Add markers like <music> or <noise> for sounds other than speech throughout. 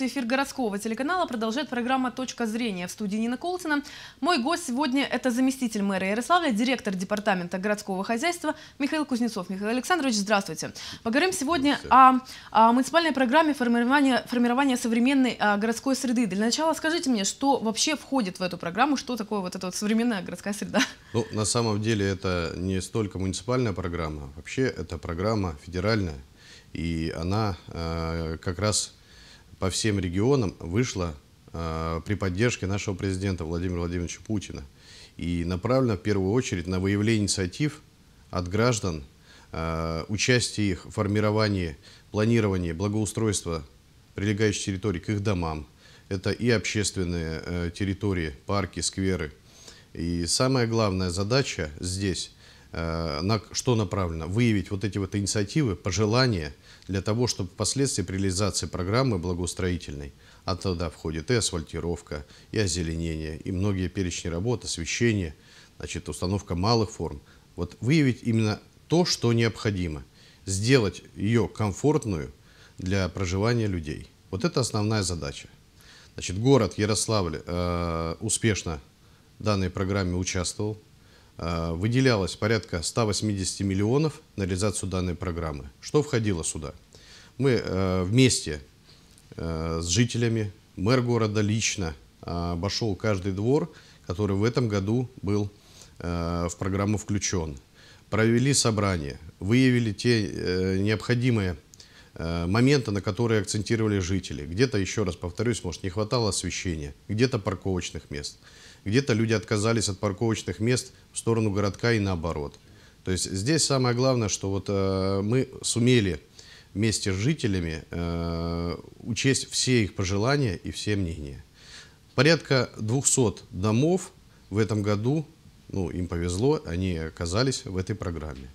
полностью эфир городского телеканала продолжает программа «Точка зрения» в студии Нина Колтина. Мой гость сегодня – это заместитель мэра Ярославля, директор департамента городского хозяйства Михаил Кузнецов. Михаил Александрович, здравствуйте. Поговорим сегодня о, о муниципальной программе формирования, формирования современной а, городской среды. Для начала скажите мне, что вообще входит в эту программу, что такое вот эта вот современная городская среда? Ну, на самом деле это не столько муниципальная программа, вообще это программа федеральная, и она э, как раз по всем регионам вышла э, при поддержке нашего президента Владимира Владимировича Путина и направлена в первую очередь на выявление инициатив от граждан, э, участие их в формировании, планировании благоустройства прилегающих территорий к их домам. Это и общественные э, территории, парки, скверы. И самая главная задача здесь Э, на что направлено? Выявить вот эти вот инициативы, пожелания для того, чтобы впоследствии при реализации программы благоустроительной, а туда входит и асфальтировка, и озеленение, и многие перечни работ, освещение, значит, установка малых форм. Вот выявить именно то, что необходимо, сделать ее комфортную для проживания людей. Вот это основная задача. Значит, город Ярославль э, успешно в данной программе участвовал. Э, выделялось порядка 180 миллионов на реализацию данной программы. Что входило сюда? Мы э, вместе э, с жителями, мэр города лично обошел каждый двор, который в этом году был в программу включен. Провели собрание, выявили те необходимые моменты, на которые акцентировали жители. Где-то, еще раз повторюсь, может, не хватало освещения, где-то парковочных мест – где-то люди отказались от парковочных мест в сторону городка и наоборот. То есть здесь самое главное, что вот э, мы сумели вместе с жителями э, учесть все их пожелания и все мнения. Порядка 200 домов в этом году, ну им повезло, они оказались в этой программе.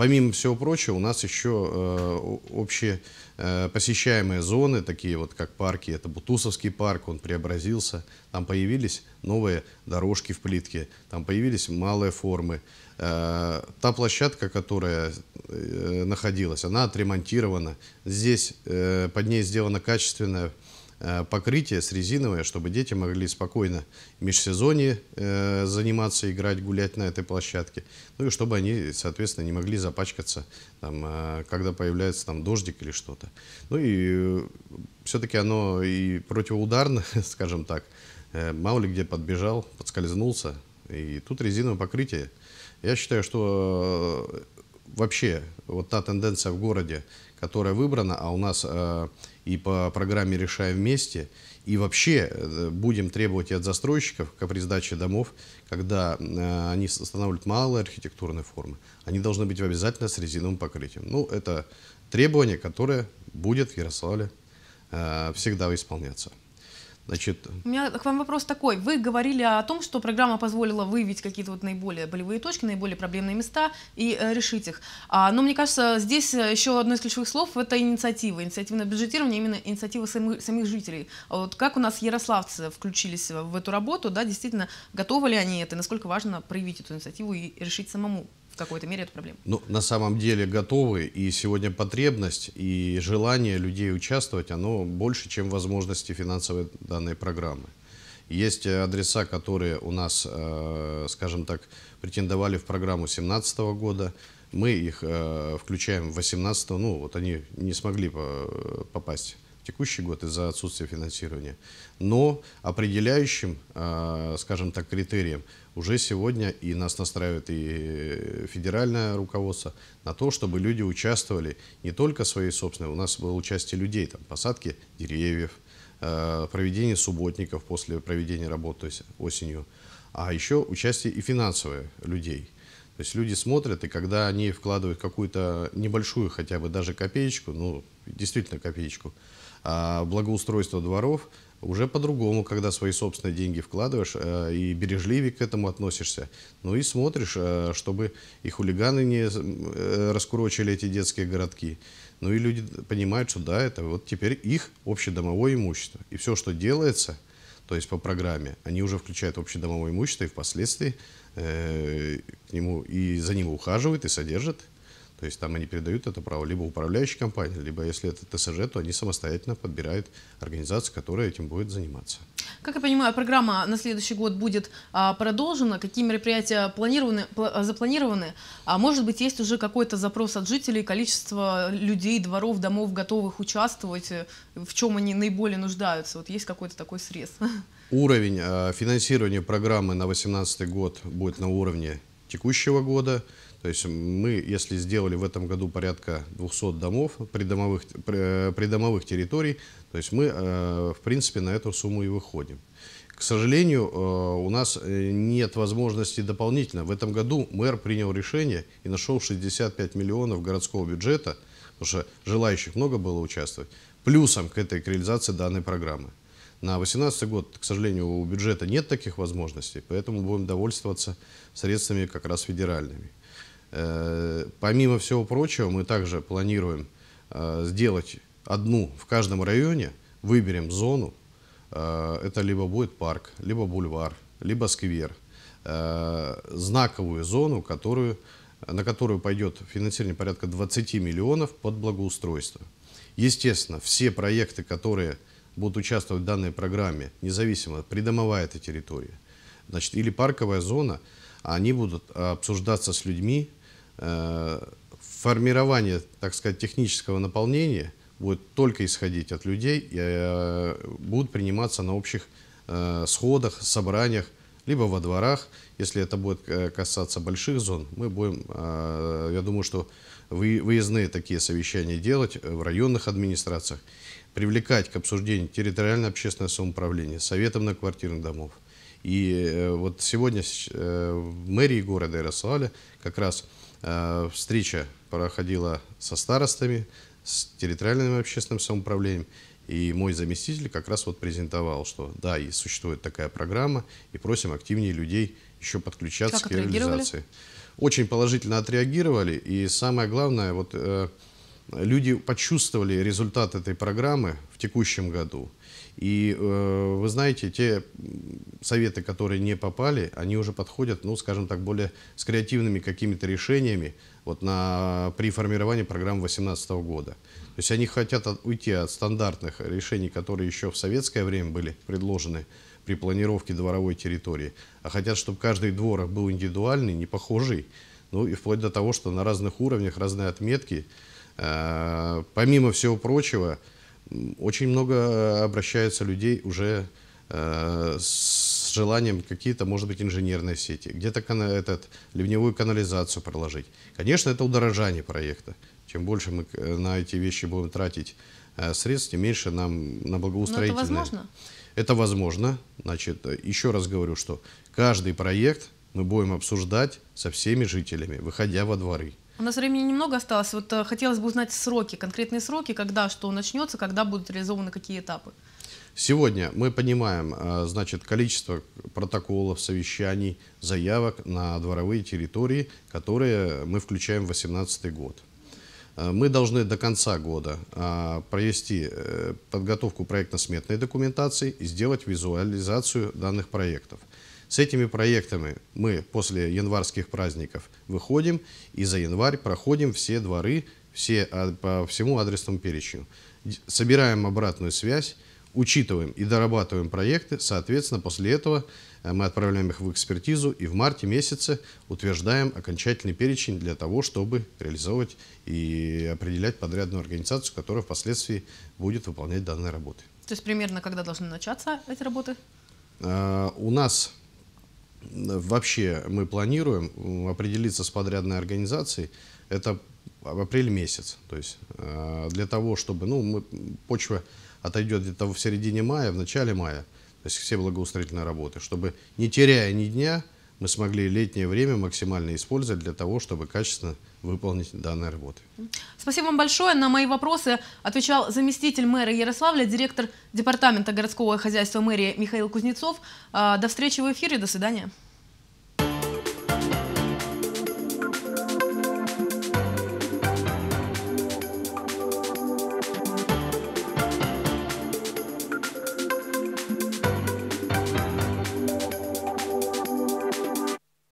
Помимо всего прочего, у нас еще э, общие э, посещаемые зоны, такие вот как парки, это Бутусовский парк, он преобразился, там появились новые дорожки в плитке, там появились малые формы. Э, та площадка, которая находилась, она отремонтирована, здесь под ней сделана качественная Э, покрытие с резиновое, чтобы дети могли спокойно в межсезонье э, заниматься, играть, гулять на этой площадке. Ну и чтобы они, соответственно, не могли запачкаться, там, э, когда появляется там дождик или что-то. Ну и все-таки оно и противоударно, <laughs> скажем так. Мало ли где подбежал, подскользнулся. И тут резиновое покрытие. Я считаю, что вообще вот та тенденция в городе, которая выбрана, а у нас э, и по программе «Решаем вместе», и вообще э, будем требовать от застройщиков, как при сдаче домов, когда э, они устанавливают малые архитектурные формы, они должны быть обязательно с резиновым покрытием. Ну, это требование, которое будет в Ярославле э, всегда исполняться. Значит... У меня к вам вопрос такой. Вы говорили о том, что программа позволила выявить какие-то вот наиболее болевые точки, наиболее проблемные места и э, решить их. А, но мне кажется, здесь э, еще одно из ключевых слов – это инициатива, инициативное бюджетирование, именно инициатива самих, самих жителей. А вот как у нас ярославцы включились в эту работу, да, действительно, готовы ли они это, насколько важно проявить эту инициативу и решить самому в какой-то мере эту проблему? Ну, на самом деле готовы, и сегодня потребность и желание людей участвовать, оно больше, чем возможности финансовой данной программы. Есть адреса, которые у нас, э, скажем так, претендовали в программу 2017 года. Мы их э, включаем в 2018, ну вот они не смогли э, попасть текущий год из-за отсутствия финансирования. Но определяющим, а, скажем так, критерием уже сегодня и нас настраивает и федеральное руководство на то, чтобы люди участвовали не только своей собственной, у нас было участие людей, там, посадки деревьев, а, проведение субботников после проведения работ, осенью, а еще участие и финансовое людей – то есть люди смотрят, и когда они вкладывают какую-то небольшую хотя бы даже копеечку, ну, действительно копеечку. А благоустройство дворов уже по-другому, когда свои собственные деньги вкладываешь э, и бережливее к этому относишься. Ну и смотришь, э, чтобы и хулиганы не э, раскурочили эти детские городки. Ну и люди понимают, что да, это вот теперь их общедомовое имущество. И все, что делается, то есть по программе, они уже включают общедомовое имущество и впоследствии э, к нему и за ним ухаживают и содержат. То есть там они передают это право либо управляющей компании, либо если это ТСЖ, то они самостоятельно подбирают организацию, которая этим будет заниматься. Как я понимаю, программа на следующий год будет а, продолжена? Какие мероприятия планированы, пла запланированы? А может быть, есть уже какой-то запрос от жителей, количество людей, дворов, домов, готовых участвовать, э, в чем они наиболее нуждаются? Вот есть какой-то такой срез? Уровень а, финансирования программы на 2018 год будет на уровне текущего года – то есть мы, если сделали в этом году порядка 200 домов, придомовых, э, придомовых территорий, то есть мы, э, в принципе, на эту сумму и выходим. К сожалению, э, у нас нет возможности дополнительно. В этом году мэр принял решение и нашел 65 миллионов городского бюджета, потому что желающих много было участвовать, плюсом к этой к реализации данной программы. На 2018 год, к сожалению, у бюджета нет таких возможностей, поэтому будем довольствоваться средствами как раз федеральными. Э, помимо всего прочего, мы также планируем э, сделать одну в каждом районе, выберем зону. Э, это либо будет парк, либо бульвар, либо сквер. Знаковую зону, которую, на которую пойдет финансирование порядка 20 миллионов под благоустройство. Естественно, все проекты, которые будут участвовать в данной программе, независимо, придомовая эта территория, значит, или парковая зона, они будут обсуждаться с людьми, Э, формирование, так сказать, технического наполнения будет только исходить от людей и э, будут приниматься на общих э, сходах, собраниях, либо во дворах. Если это будет касаться больших зон, мы будем, я думаю, что выездные такие совещания делать в районных администрациях, привлекать к обсуждению территориальное общественное самоуправление, советом на квартирных домов. И вот сегодня в мэрии города Ярославля как раз Э, встреча проходила со старостами, с территориальным общественным самоуправлением. И мой заместитель как раз вот презентовал, что да, и существует такая программа, и просим активнее людей еще подключаться как к реализации. Очень положительно отреагировали, и самое главное, вот э, люди почувствовали результат этой программы в текущем году – и э, вы знаете, те советы, которые не попали, они уже подходят, ну, скажем так, более с креативными какими-то решениями вот на, при формировании программы 2018 года. То есть они хотят от, уйти от стандартных решений, которые еще в советское время были предложены при планировке дворовой территории, а хотят, чтобы каждый двор был индивидуальный, не похожий, ну и вплоть до того, что на разных уровнях разные отметки. Э, помимо всего прочего, очень много э, обращаются людей уже э, с желанием какие-то, может быть, инженерные сети, где-то этот, ливневую канализацию проложить. Конечно, это удорожание проекта. Чем больше мы э, на эти вещи будем тратить э, средств, тем меньше нам на благоустроительное. Но ну, это возможно? Это возможно. Значит, еще раз говорю, что каждый проект мы будем обсуждать со всеми жителями, выходя во дворы. У нас времени немного осталось. Вот э, хотелось бы узнать сроки, конкретные сроки, когда что начнется, когда будут реализованы какие этапы. Сегодня мы понимаем, э, значит, количество протоколов, совещаний, заявок на дворовые территории, которые мы включаем в 2018 год. Э, мы должны до конца года провести подготовку проектно-сметной документации и сделать визуализацию данных проектов. С этими проектами мы после январских праздников выходим и за январь проходим все дворы все, а, по всему адресному перечню. Собираем обратную связь, учитываем и дорабатываем проекты. Соответственно, после этого э, мы отправляем их в экспертизу и в марте месяце утверждаем окончательный перечень для того, чтобы реализовывать и определять подрядную организацию, которая впоследствии будет выполнять данные работы. То есть примерно когда должны начаться эти работы? Э, у нас вообще мы планируем определиться с подрядной организацией. Это апрель месяц. То есть э, для того, чтобы ну, мы, почва отойдет где-то в середине мая, в начале мая, то есть все благоустроительные работы, чтобы не теряя ни дня, мы смогли летнее время максимально использовать для того, чтобы качественно выполнить данные работы. Спасибо вам большое. На мои вопросы отвечал заместитель мэра Ярославля, директор департамента городского хозяйства мэрии Михаил Кузнецов. А, до встречи в эфире, до свидания.